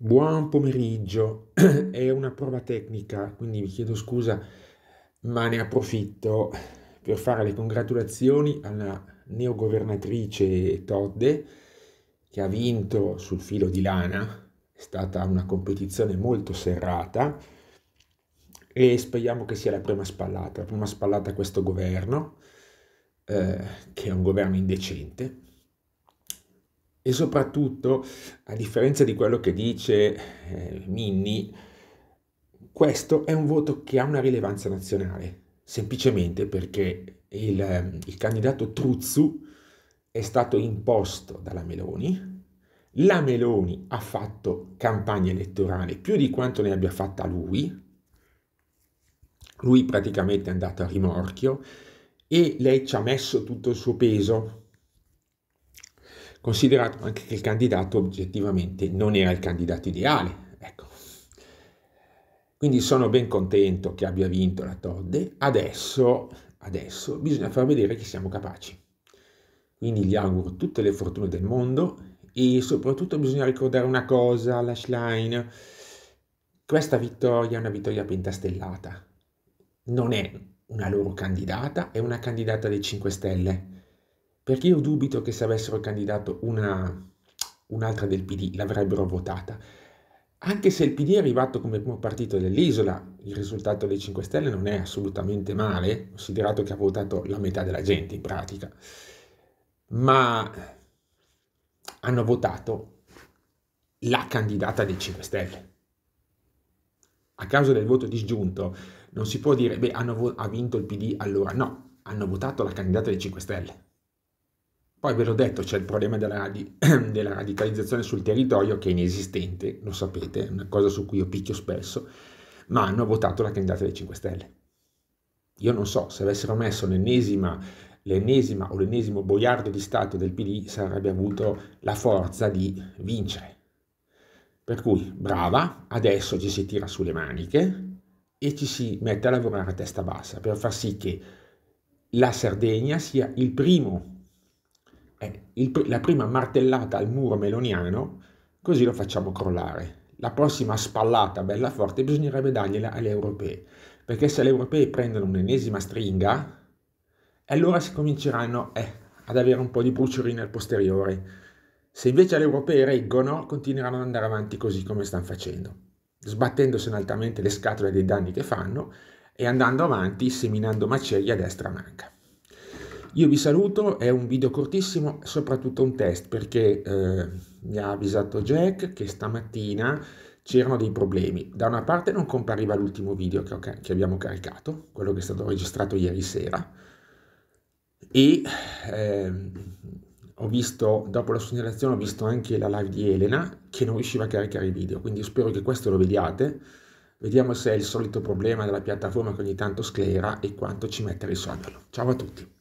Buon pomeriggio, è una prova tecnica, quindi vi chiedo scusa, ma ne approfitto per fare le congratulazioni alla neogovernatrice Todde che ha vinto sul filo di lana, è stata una competizione molto serrata e speriamo che sia la prima spallata, la prima spallata a questo governo, eh, che è un governo indecente, e soprattutto, a differenza di quello che dice eh, Minni, questo è un voto che ha una rilevanza nazionale, semplicemente perché il, ehm, il candidato Truzzu è stato imposto dalla Meloni, la Meloni ha fatto campagna elettorale più di quanto ne abbia fatta lui, lui praticamente è andato a rimorchio e lei ci ha messo tutto il suo peso, considerato anche che il candidato oggettivamente non era il candidato ideale. Ecco. Quindi sono ben contento che abbia vinto la Todde, adesso, adesso bisogna far vedere che siamo capaci. Quindi gli auguro tutte le fortune del mondo e soprattutto bisogna ricordare una cosa alla Schlein, questa vittoria è una vittoria pentastellata, non è una loro candidata, è una candidata dei 5 Stelle perché io dubito che se avessero candidato una, un'altra del PD l'avrebbero votata. Anche se il PD è arrivato come primo partito dell'isola, il risultato dei 5 Stelle non è assolutamente male, considerato che ha votato la metà della gente in pratica, ma hanno votato la candidata dei 5 Stelle. A causa del voto disgiunto non si può dire, beh, vo- ha vinto il PD allora, no, hanno votato la candidata dei 5 Stelle. Poi ve l'ho detto, c'è il problema della, radi della, radicalizzazione sul territorio che è inesistente, lo sapete, è una cosa su cui io picchio spesso, ma hanno votato la candidata dei 5 Stelle. Io non so, se avessero messo l'ennesima, l'ennesima o l'ennesimo boiardo di Stato del PD sarebbe avuto la forza di vincere. Per cui, brava, adesso ci si tira sulle maniche e ci si mette a lavorare a testa bassa per far sì che la Sardegna sia il primo eh, il, la prima martellata al muro meloniano, così lo facciamo crollare. La prossima spallata bella forte bisognerebbe dargliela alle europee, perché se le europee prendono un'ennesima stringa, allora si cominceranno eh, ad avere un po' di bruciorina al posteriore. Se invece le europee reggono, continueranno ad andare avanti così come stanno facendo, sbattendosene altamente le scatole dei danni che fanno e andando avanti seminando macerie a destra manca. Io vi saluto, è un video cortissimo, soprattutto un test, perché eh, mi ha avvisato Jack che stamattina c'erano dei problemi. Da una parte non compariva l'ultimo video che, ho, che abbiamo caricato, quello che è stato registrato ieri sera, e eh, ho visto, dopo la segnalazione, ho visto anche la live di Elena che non riusciva a caricare i video, quindi spero che questo lo vediate. Vediamo se è il solito problema della piattaforma che ogni tanto sclera e quanto ci mette a risolverlo. Ciao a tutti!